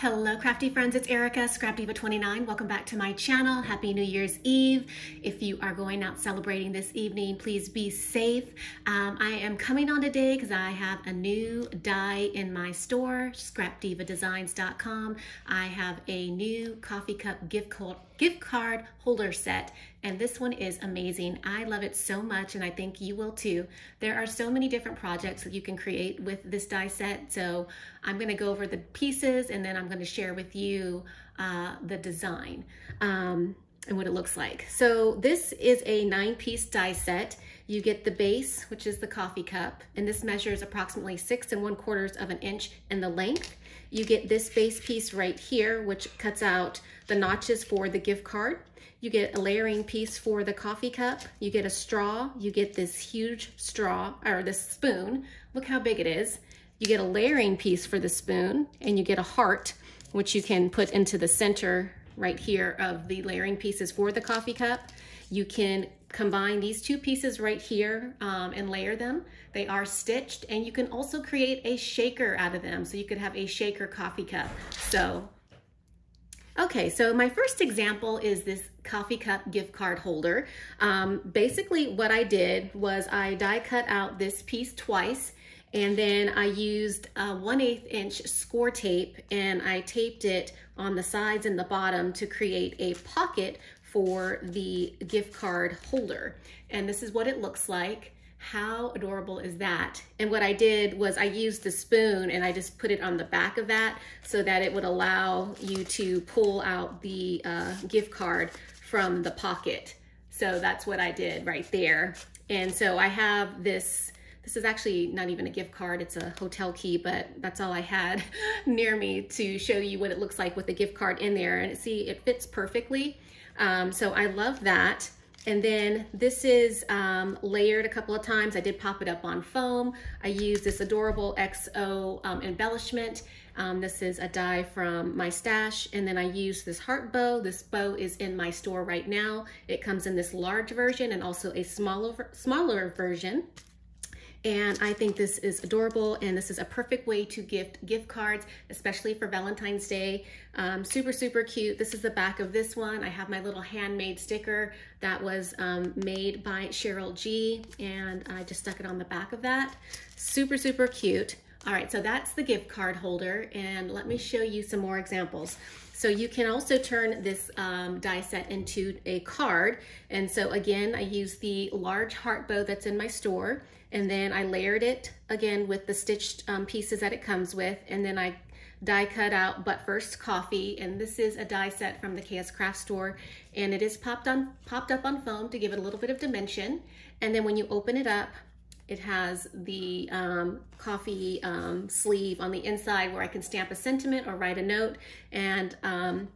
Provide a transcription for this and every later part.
Hello crafty friends, it's Erica, Scrap Diva 29 Welcome back to my channel. Happy New Year's Eve. If you are going out celebrating this evening, please be safe. Um, I am coming on today because I have a new die in my store, scrapdivadesigns.com. I have a new coffee cup gift, gift card holder set and this one is amazing. I love it so much, and I think you will too. There are so many different projects that you can create with this die set, so I'm gonna go over the pieces, and then I'm gonna share with you uh, the design um, and what it looks like. So this is a nine-piece die set. You get the base, which is the coffee cup, and this measures approximately six and one quarters of an inch in the length. You get this base piece right here, which cuts out the notches for the gift card. You get a layering piece for the coffee cup. You get a straw. You get this huge straw or this spoon. Look how big it is. You get a layering piece for the spoon and you get a heart, which you can put into the center right here of the layering pieces for the coffee cup. You can combine these two pieces right here um, and layer them. They are stitched and you can also create a shaker out of them. So you could have a shaker coffee cup. So Okay, so my first example is this coffee cup gift card holder. Um, basically what I did was I die cut out this piece twice and then I used a 1 8 inch score tape and I taped it on the sides and the bottom to create a pocket for the gift card holder. And this is what it looks like. How adorable is that? And what I did was I used the spoon and I just put it on the back of that so that it would allow you to pull out the uh, gift card from the pocket. So that's what I did right there. And so I have this, this is actually not even a gift card, it's a hotel key, but that's all I had near me to show you what it looks like with the gift card in there. And see, it fits perfectly. Um, so I love that. And then this is um, layered a couple of times. I did pop it up on foam. I used this adorable XO um, embellishment. Um, this is a die from my stash. And then I used this heart bow. This bow is in my store right now. It comes in this large version and also a smaller, smaller version. And I think this is adorable and this is a perfect way to gift gift cards, especially for Valentine's Day. Um, super, super cute. This is the back of this one. I have my little handmade sticker that was um, made by Cheryl G and I just stuck it on the back of that. Super, super cute. All right, so that's the gift card holder, and let me show you some more examples. So you can also turn this um, die set into a card. And so again, I use the large heart bow that's in my store, and then I layered it again with the stitched um, pieces that it comes with, and then I die cut out But First Coffee, and this is a die set from the KS Craft Store, and it is popped on popped up on foam to give it a little bit of dimension. And then when you open it up, it has the um, coffee um, sleeve on the inside where I can stamp a sentiment or write a note. And um,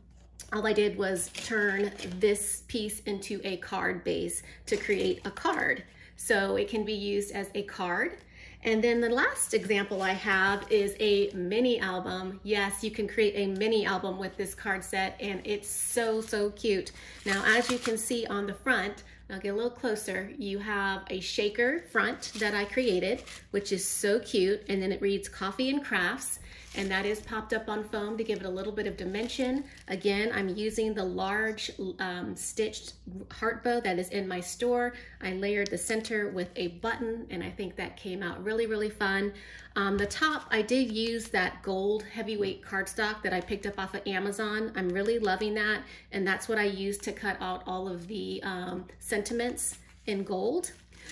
all I did was turn this piece into a card base to create a card. So it can be used as a card. And then the last example I have is a mini album. Yes, you can create a mini album with this card set and it's so, so cute. Now, as you can see on the front, now get a little closer. You have a shaker front that I created, which is so cute. And then it reads coffee and crafts and that is popped up on foam to give it a little bit of dimension. Again, I'm using the large um, stitched heart bow that is in my store. I layered the center with a button and I think that came out really, really fun. Um, the top, I did use that gold heavyweight cardstock that I picked up off of Amazon. I'm really loving that and that's what I used to cut out all of the um, sentiments in gold.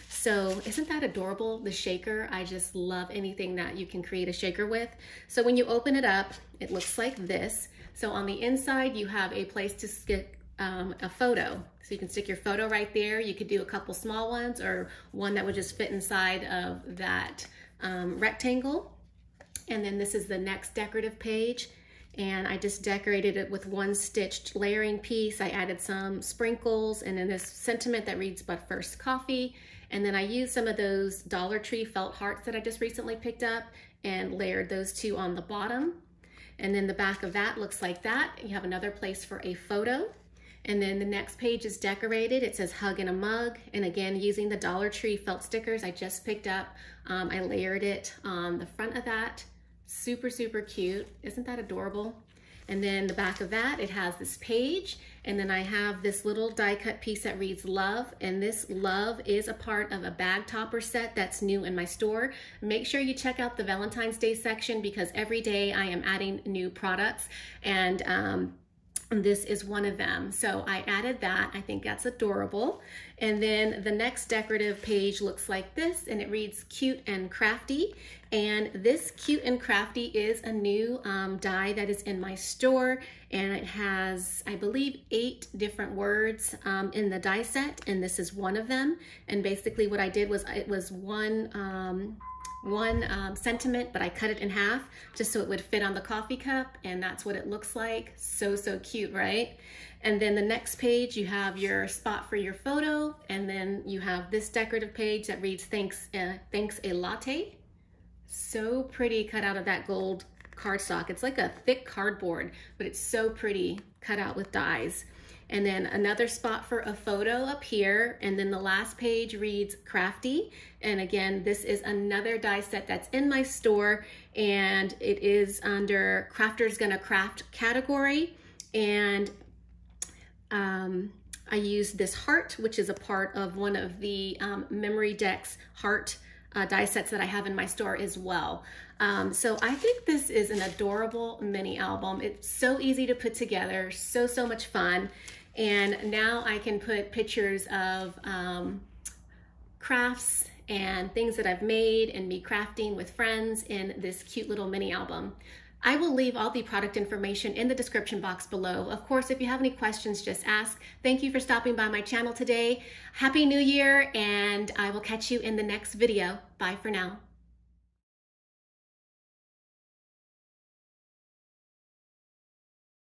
So isn't that adorable? The shaker, I just love anything that you can create a shaker with. So when you open it up, it looks like this. So on the inside, you have a place to stick um, a photo. So you can stick your photo right there. You could do a couple small ones or one that would just fit inside of that um, rectangle. And then this is the next decorative page and I just decorated it with one stitched layering piece. I added some sprinkles and then this sentiment that reads, but first coffee. And then I used some of those Dollar Tree felt hearts that I just recently picked up and layered those two on the bottom. And then the back of that looks like that. You have another place for a photo. And then the next page is decorated. It says hug in a mug. And again, using the Dollar Tree felt stickers I just picked up, um, I layered it on the front of that. Super, super cute. Isn't that adorable? And then the back of that, it has this page. And then I have this little die cut piece that reads love. And this love is a part of a bag topper set that's new in my store. Make sure you check out the Valentine's Day section because every day I am adding new products and um, and this is one of them. So I added that. I think that's adorable. And then the next decorative page looks like this and it reads cute and crafty. And this cute and crafty is a new um, die that is in my store and it has, I believe, eight different words um, in the die set and this is one of them. And basically what I did was it was one, um, one um, sentiment, but I cut it in half just so it would fit on the coffee cup. And that's what it looks like. So, so cute, right? And then the next page, you have your spot for your photo. And then you have this decorative page that reads, thanks, uh, thanks a latte. So pretty cut out of that gold cardstock. It's like a thick cardboard, but it's so pretty cut out with dies and then another spot for a photo up here. And then the last page reads crafty. And again, this is another die set that's in my store and it is under crafters gonna craft category. And um, I use this heart, which is a part of one of the um, memory decks heart uh, die sets that I have in my store as well. Um, so I think this is an adorable mini album. It's so easy to put together, so, so much fun. And now I can put pictures of um, crafts and things that I've made and me crafting with friends in this cute little mini album. I will leave all the product information in the description box below. Of course, if you have any questions, just ask. Thank you for stopping by my channel today. Happy New Year, and I will catch you in the next video. Bye for now.